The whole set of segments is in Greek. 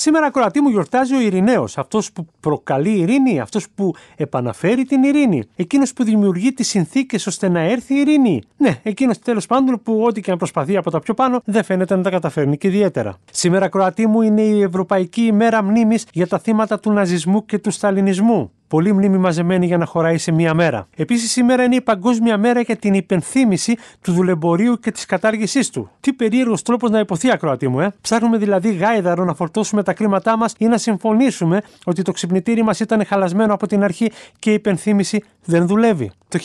Σήμερα, ακροατή μου, γιορτάζει ο Ειρηναίος, αυτός που προκαλεί ειρήνη, αυτός που επαναφέρει την ειρήνη, εκείνος που δημιουργεί τις συνθήκες ώστε να έρθει η ειρήνη. Ναι, εκείνος τέλος πάντων που ό,τι και αν προσπαθεί από τα πιο πάνω δεν φαίνεται να τα καταφέρνει και ιδιαίτερα. Σήμερα, ακροατή μου, είναι η Ευρωπαϊκή ημέρα μνήμης για τα θύματα του ναζισμού και του σταλινισμού. Πολύ μνήμη μαζεμένη για να χωράει σε μία μέρα. Επίσης, σήμερα είναι η Παγκόσμια Μέρα για την υπενθύμηση του δουλεμπορίου και της κατάργησής του. Τι περίεργος τρόπος να υποθεί, ακροατή μου, ε! Ψάχνουμε δηλαδή γάιδαρο να φορτώσουμε τα κλίματά μας ή να συμφωνήσουμε ότι το ξυπνητήρι μας ήταν χαλασμένο από την αρχή και η υπενθύμηση δεν δουλεύει. Το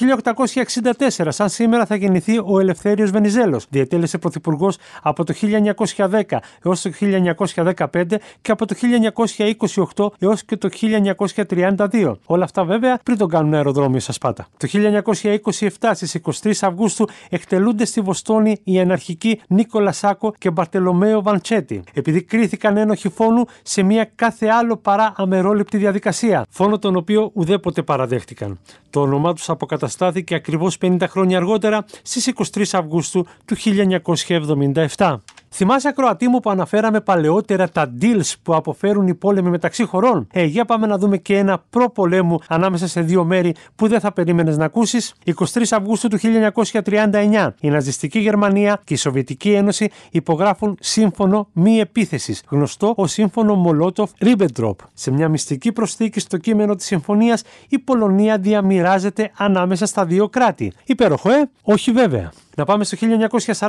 1864, σαν σήμερα, θα γεννηθεί ο Ελευθέριος Βενιζέλος, Διατέλεσε πρωθυπουργός από το 1910 έως το 1915 και από το 1928 έως και το 1932. Όλα αυτά βέβαια πριν τον κάνουν αεροδρόμιο στα Σπάτα. Το 1927 στι 23 Αυγούστου εκτελούνται στη Βοστόνη οι αναρχικοί Νίκολα Σάκο και Μπαρτελομέο Βαντσέτη, επειδή κρίθηκαν ένοχοι φόνου σε μια κάθε άλλο παρά αμερόληπτη διαδικασία. Φόνο τον οποίο ουδέποτε παραδέχτηκαν. Το όνομά τους αποκαταστάθηκε ακριβώς 50 χρόνια αργότερα στις 23 Αυγούστου του 1977. Θυμάσαι, ακροατή μου, που αναφέραμε παλαιότερα τα deals που αποφέρουν οι πόλεμοι μεταξύ χωρών. Ε, για πάμε να δούμε και ένα προπολέμου ανάμεσα σε δύο μέρη που δεν θα περίμενες να ακούσεις. 23 Αυγούστου του 1939. Η Ναζιστική Γερμανία και η Σοβιετική Ένωση υπογράφουν σύμφωνο μη επίθεσης, γνωστό ως σύμφωνο Μολότοφ-Ρίμπεντροπ. Σε μια μυστική προσθήκη στο κείμενο της συμφωνίας, η Πολωνία διαμοιράζεται ανάμεσα στα δύο κράτη. Υπέροχο, ε! Όχι βέβαια. Να πάμε στο 1942,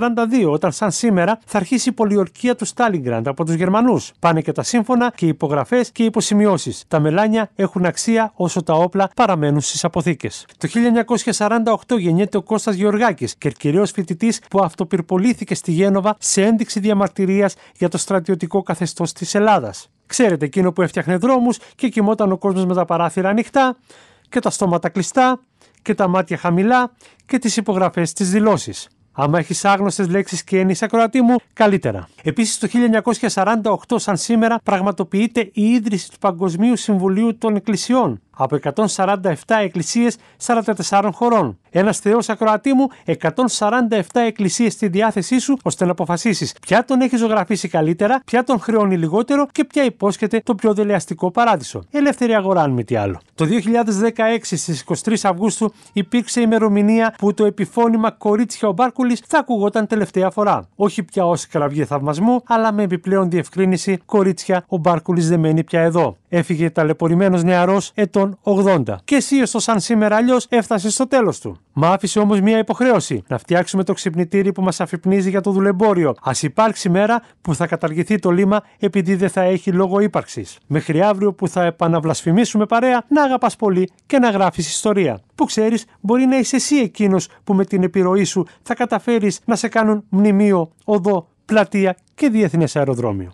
όταν σαν σήμερα θα αρχίσει η πολιορκία του Στάλιγκραντ από τους Γερμανούς. Πάνε και τα σύμφωνα και οι υπογραφές και οι υποσημειώσεις. Τα μελάνια έχουν αξία όσο τα όπλα παραμένουν στις αποθήκες. Το 1948 γεννιέται ο Κώστας Γεωργάκης, κερκυραίο φοιτητής που αυτοπυρπολήθηκε στη Γένοβα σε ένδειξη διαμαρτυρίας για το στρατιωτικό καθεστώς της Ελλάδας. Ξέρετε εκείνο που έφτιαχνε δρόμους και κοιμόταν ο κόσμος με τα παράθυρα ανοιχτά και τα στόματα κλειστά και τα μάτια χαμηλά και τις υπογραφές της δηλώσεις. Άμα έχεις άγνωστες λέξεις και έννοιες, ακροατή μου, καλύτερα. Επίσης, το 1948, σαν σήμερα, πραγματοποιείται η ίδρυση του Παγκοσμίου Συμβουλίου των Εκκλησιών από 147 εκκλησίε 44 χωρών. Ένας θεός ακροατή μου, 147 εκκλησίες στη διάθεσή σου ώστε να αποφασίσεις ποια τον έχει ζωγραφίσει καλύτερα, ποια τον χρεώνει λιγότερο και ποια υπόσχεται το πιο δελεαστικό παράδεισο. Ελεύθερη αγορά αν μη τι άλλο. Το 2016 στι 23 Αυγούστου υπήρξε ημερομηνία που το επιφώνημα «Κορίτσια ο Μπάρκουλης» θα ακουγόταν τελευταία φορά. Όχι πια ως κραυγή θαυμασμού, αλλά με επιπλέον διευκρίνηση «Κορίτσια ο Μπάρκουλης δεν μένει πια εδώ». Έφυγε ταλαιπωρημένος νεαρός ετών 80. Και εσύ, ω σαν σήμερα αλλιώς, έφτασες στο τέλος του. Μα άφησε όμως μία υποχρέωση: να φτιάξουμε το ξυπνητήρι που μας αφυπνίζει για το δουλεμπόριο. Ας υπάρξει μέρα που θα καταργηθεί το λίμα επειδή δεν θα έχει λόγο ύπαρξης. Μέχρι αύριο που θα επαναβλασφημίσουμε παρέα, να αγαπάς πολύ και να γράφεις ιστορία. Που ξέρεις, μπορεί να είσαι εσύ εκείνος που με την επιρροή σου θα καταφέρεις να σε κάνουν μνημείο, οδό, πλατεία και διεθνές αεροδρόμιο.